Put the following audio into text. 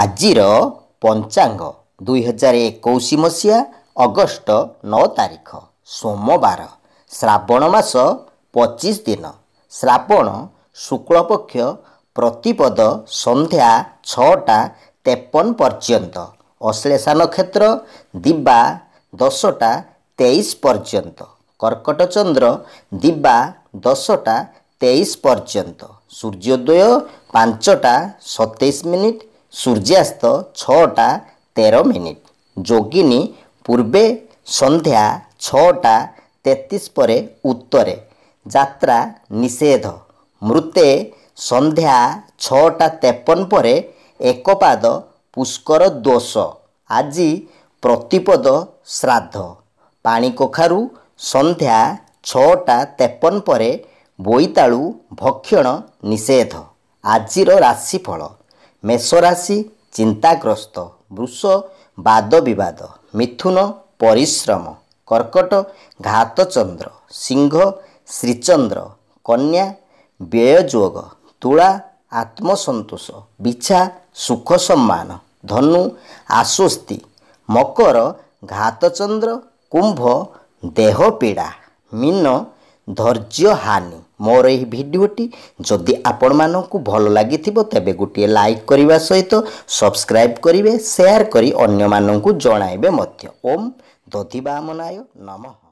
ଆଜିର ପଞ୍ଚାଙ୍ଗ ଦୁଇହଜାର ଏକୋଇଶ ମସିହା ଅଗଷ୍ଟ ନଅ ତାରିଖ ସୋମବାର ଶ୍ରାବଣ ମାସ ପଚିଶ ଦିନ ଶ୍ରାବଣ ଶୁକ୍ଳପକ୍ଷ ପ୍ରତିପଦ ସନ୍ଧ୍ୟା ଛଅଟା ତେପନ ପର୍ଯ୍ୟନ୍ତ ଅଶ୍ଳେଷା ନକ୍ଷତ୍ର ଦିବା ଦଶଟା ତେଇଶ ପର୍ଯ୍ୟନ୍ତ କର୍କଟ ଚନ୍ଦ୍ର ଦିବା ଦଶଟା ତେଇଶ ପର୍ଯ୍ୟନ୍ତ ସୂର୍ଯ୍ୟୋଦୟ ପାଞ୍ଚଟା ସତେଇଶ ମିନିଟ୍ ସୂର୍ଯ୍ୟାସ୍ତ ଛଅଟା ତେର ମିନିଟ୍ ଯୋଗିନୀ ପୂର୍ବେ ସନ୍ଧ୍ୟା ଛଅଟା ତେତିଶ ପରେ ଉତ୍ତରେ ଯାତ୍ରା ନିଷେଧ ମୃତେ ସନ୍ଧ୍ୟା ଛଅଟା ତେପନ ପରେ ଏକପାଦ ପୁଷ୍କର ଦୋଷ ଆଜି ପ୍ରତିପଦ ଶ୍ରାଦ୍ଧ ପାଣି କଖାରୁ ସନ୍ଧ୍ୟା ଛଅଟା ତେପନ ପରେ ବୋଇତାଳୁ ଭକ୍ଷଣ ନିଷେଧ ଆଜିର ରାଶିଫଳ ମେଷରାଶି ଚିନ୍ତାଗ୍ରସ୍ତ ବୃଷ ବାଦ ବିବାଦ ମିଥୁନ ପରିଶ୍ରମ କର୍କଟ ଘାତଚନ୍ଦ୍ର ସିଂହ ଶ୍ରୀଚନ୍ଦ୍ର କନ୍ୟା ବ୍ୟୟଯୋଗ ତୁଳା ଆତ୍ମସନ୍ତୋଷ ବିଛା ସୁଖ ସମ୍ମାନ ଧନୁ ଆଶ୍ୱସ୍ତି ମକର ଘାତଚନ୍ଦ୍ର କୁମ୍ଭ ଦେହ ପୀଡ଼ା ମୀନ ଧୈର୍ଯ୍ୟ ହାନି ମୋର ଏହି ଭିଡ଼ିଓଟି ଯଦି ଆପଣମାନଙ୍କୁ ଭଲ ଲାଗିଥିବ ତେବେ ଗୋଟିଏ ଲାଇକ୍ କରିବା ସହିତ ସବସ୍କ୍ରାଇବ୍ କରିବେ ସେୟାର କରି ଅନ୍ୟମାନଙ୍କୁ ଜଣାଇବେ ମଧ୍ୟ ଓମ୍ ଦଧିବାମନାୟ ନମଃ